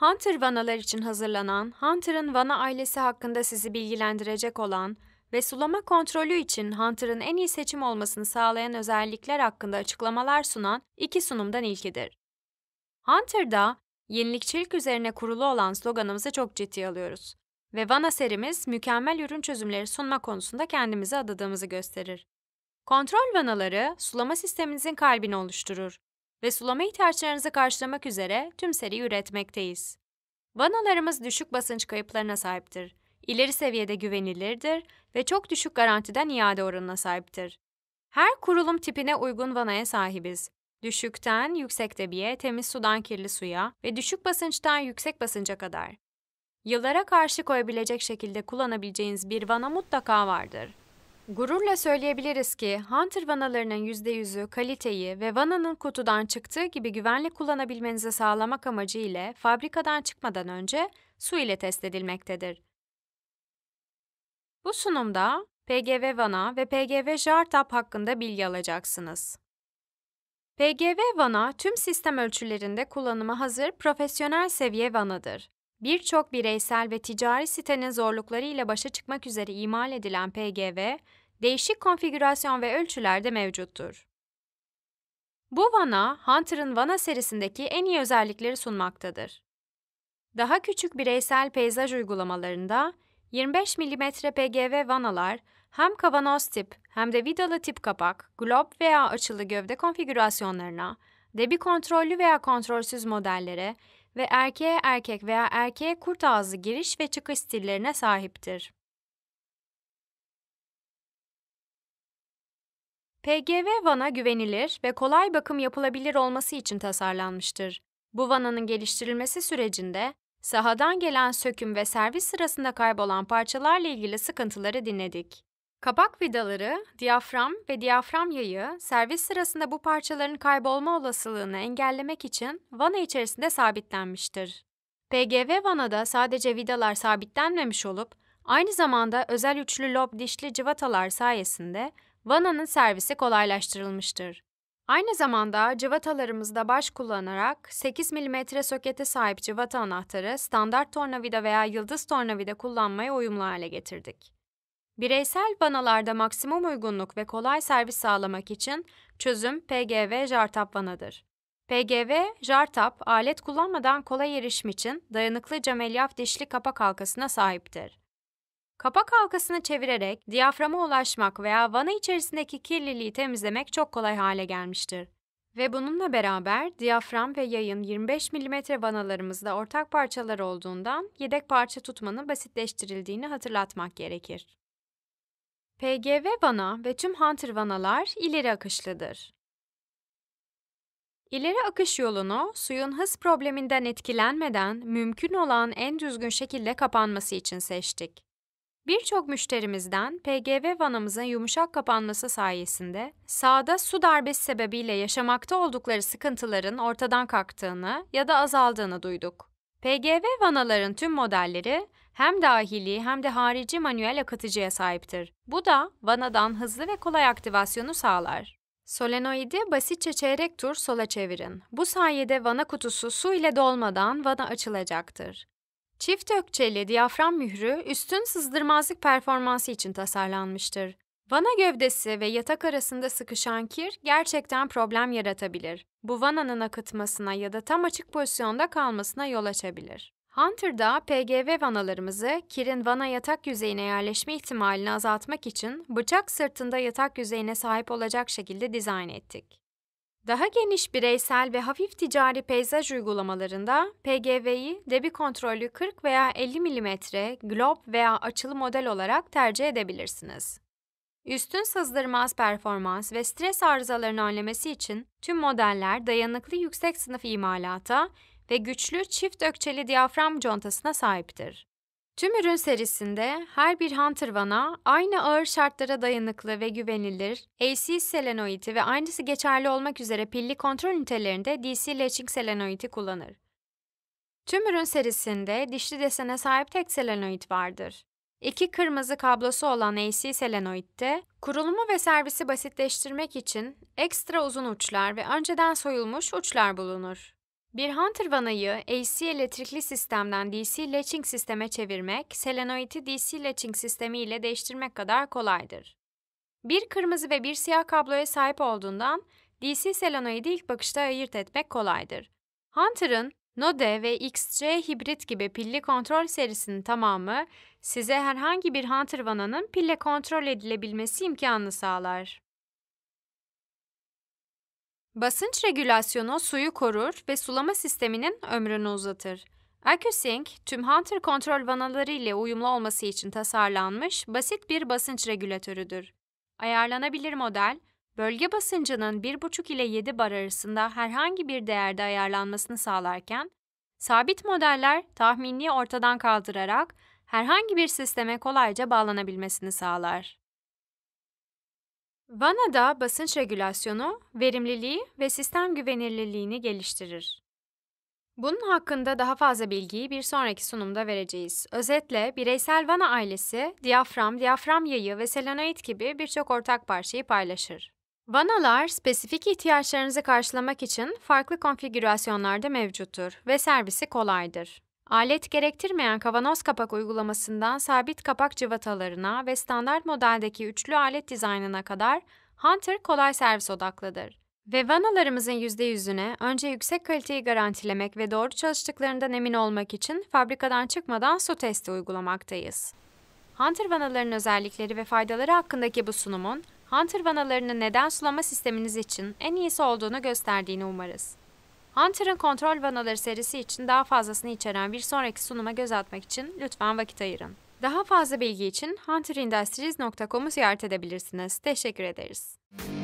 Hunter vanalar için hazırlanan, Hunter'ın vana ailesi hakkında sizi bilgilendirecek olan ve sulama kontrolü için Hunter'ın en iyi seçim olmasını sağlayan özellikler hakkında açıklamalar sunan iki sunumdan ilkidir. Hunter'da yenilikçilik üzerine kurulu olan sloganımızı çok ciddiye alıyoruz ve Vana serimiz mükemmel ürün çözümleri sunma konusunda kendimizi adadığımızı gösterir. Kontrol vanaları sulama sisteminizin kalbini oluşturur ve sulama ihtiyaçlarınızı karşılamak üzere tüm seri üretmekteyiz. Vanalarımız düşük basınç kayıplarına sahiptir, ileri seviyede güvenilirdir ve çok düşük garantiden iade oranına sahiptir. Her kurulum tipine uygun vanaya sahibiz. Düşükten yüksek debiye, temiz sudan kirli suya ve düşük basınçtan yüksek basınca kadar. Yıllara karşı koyabilecek şekilde kullanabileceğiniz bir vana mutlaka vardır. Gururla söyleyebiliriz ki Hunter vanalarının %100'ü kaliteyi ve vananın kutudan çıktığı gibi güvenli kullanabilmenizi sağlamak amacı ile fabrikadan çıkmadan önce su ile test edilmektedir. Bu sunumda PGV vana ve PGV jartap hakkında bilgi alacaksınız. PGV vana tüm sistem ölçülerinde kullanıma hazır profesyonel seviye vanadır. Birçok bireysel ve ticari sitenin zorlukları ile başa çıkmak üzere imal edilen PGV, değişik konfigürasyon ve ölçülerde mevcuttur. Bu vana, Hunter'ın vana serisindeki en iyi özellikleri sunmaktadır. Daha küçük bireysel peyzaj uygulamalarında 25 mm PGV vanalar hem kavanoz tip hem de vidalı tip kapak, glob veya açılı gövde konfigürasyonlarına, debi kontrollü veya kontrolsüz modellere ve erkeğe erkek veya erkeğe kurt ağzı giriş ve çıkış stillerine sahiptir. PGV vana güvenilir ve kolay bakım yapılabilir olması için tasarlanmıştır. Bu vananın geliştirilmesi sürecinde sahadan gelen söküm ve servis sırasında kaybolan parçalarla ilgili sıkıntıları dinledik. Kapak vidaları, diyafram ve diyafram yayı servis sırasında bu parçaların kaybolma olasılığını engellemek için vana içerisinde sabitlenmiştir. PGV vanada sadece vidalar sabitlenmemiş olup aynı zamanda özel üçlü lob dişli cıvatalar sayesinde vananın servisi kolaylaştırılmıştır. Aynı zamanda cıvatalarımızda baş kullanarak 8 mm sokete sahip cıvata anahtarı standart tornavida veya yıldız tornavida kullanmaya uyumlu hale getirdik. Bireysel vanalarda maksimum uygunluk ve kolay servis sağlamak için çözüm PGV jartap vanadır. PGV, jartap, alet kullanmadan kolay erişim için dayanıklı camelyaf dişli kapak halkasına sahiptir. Kapak halkasını çevirerek diyaframa ulaşmak veya vana içerisindeki kirliliği temizlemek çok kolay hale gelmiştir. Ve bununla beraber diyafram ve yayın 25 mm vanalarımızda ortak parçalar olduğundan yedek parça tutmanın basitleştirildiğini hatırlatmak gerekir. PGV vana ve tüm Hunter vanalar ileri akışlıdır. İleri akış yolunu suyun hız probleminden etkilenmeden mümkün olan en düzgün şekilde kapanması için seçtik. Birçok müşterimizden PGV vanamızın yumuşak kapanması sayesinde sağda su darbesi sebebiyle yaşamakta oldukları sıkıntıların ortadan kalktığını ya da azaldığını duyduk. PGV vanaların tüm modelleri hem dahili hem de harici manuel akıtıcıya sahiptir. Bu da vanadan hızlı ve kolay aktivasyonu sağlar. Solenoidi basitçe çeyrek tur sola çevirin. Bu sayede vana kutusu su ile dolmadan vana açılacaktır. Çift ökçeli diyafram mührü üstün sızdırmazlık performansı için tasarlanmıştır. Vana gövdesi ve yatak arasında sıkışan kir gerçekten problem yaratabilir. Bu vananın akıtmasına ya da tam açık pozisyonda kalmasına yol açabilir. Hunter'da PGV vanalarımızı kirin vana yatak yüzeyine yerleşme ihtimalini azaltmak için bıçak sırtında yatak yüzeyine sahip olacak şekilde dizayn ettik. Daha geniş bireysel ve hafif ticari peyzaj uygulamalarında PGV'yi debi kontrollü 40 veya 50 mm glob veya açılı model olarak tercih edebilirsiniz. Üstün sızdırmaz performans ve stres arızalarını önlemesi için tüm modeller dayanıklı yüksek sınıf imalata ve güçlü çift ökçeli diyafram contasına sahiptir. Tüm ürün serisinde her bir Hunter Van'a aynı ağır şartlara dayanıklı ve güvenilir AC selenoidi ve aynısı geçerli olmak üzere pilli kontrol ünitelerinde DC Latching selenoidi kullanır. Tüm ürün serisinde dişli desene sahip tek selenoid vardır. İki kırmızı kablosu olan AC selenoidte, kurulumu ve servisi basitleştirmek için ekstra uzun uçlar ve önceden soyulmuş uçlar bulunur. Bir Hunter vanayı AC elektrikli sistemden DC latching sisteme çevirmek, selenoidi DC latching sistemi ile değiştirmek kadar kolaydır. Bir kırmızı ve bir siyah kabloya sahip olduğundan DC selenoidi ilk bakışta ayırt etmek kolaydır. Hunter'ın Node ve XC hibrit gibi pilli kontrol serisinin tamamı size herhangi bir Hunter vananın pille kontrol edilebilmesi imkanını sağlar. Basınç regülasyonu suyu korur ve sulama sisteminin ömrünü uzatır. Aquasync, tüm Hunter kontrol vanaları ile uyumlu olması için tasarlanmış basit bir basınç regülatörüdür. Ayarlanabilir model, bölge basıncının 1,5 ile 7 bar arasında herhangi bir değerde ayarlanmasını sağlarken, sabit modeller tahmini ortadan kaldırarak herhangi bir sisteme kolayca bağlanabilmesini sağlar. Vana'da basınç regülasyonu verimliliği ve sistem güvenilirliğini geliştirir. Bunun hakkında daha fazla bilgiyi bir sonraki sunumda vereceğiz. Özetle bireysel vana ailesi diyafram, diyafram yayı ve selenoid gibi birçok ortak parçayı paylaşır. Vanalar spesifik ihtiyaçlarınızı karşılamak için farklı konfigürasyonlarda mevcuttur ve servisi kolaydır. Alet gerektirmeyen kavanoz kapak uygulamasından sabit kapak cıvatalarına ve standart modeldeki üçlü alet dizaynına kadar Hunter kolay servis odaklıdır. Ve vanalarımızın %100'üne önce yüksek kaliteyi garantilemek ve doğru çalıştıklarından emin olmak için fabrikadan çıkmadan su testi uygulamaktayız. Hunter vanalarının özellikleri ve faydaları hakkındaki bu sunumun, Hunter vanalarını neden sulama sisteminiz için en iyisi olduğunu gösterdiğini umarız. Hunter'ın kontrol vanaları serisi için daha fazlasını içeren bir sonraki sunuma göz atmak için lütfen vakit ayırın. Daha fazla bilgi için hunterindustries.com'u ziyaret edebilirsiniz. Teşekkür ederiz. Müzik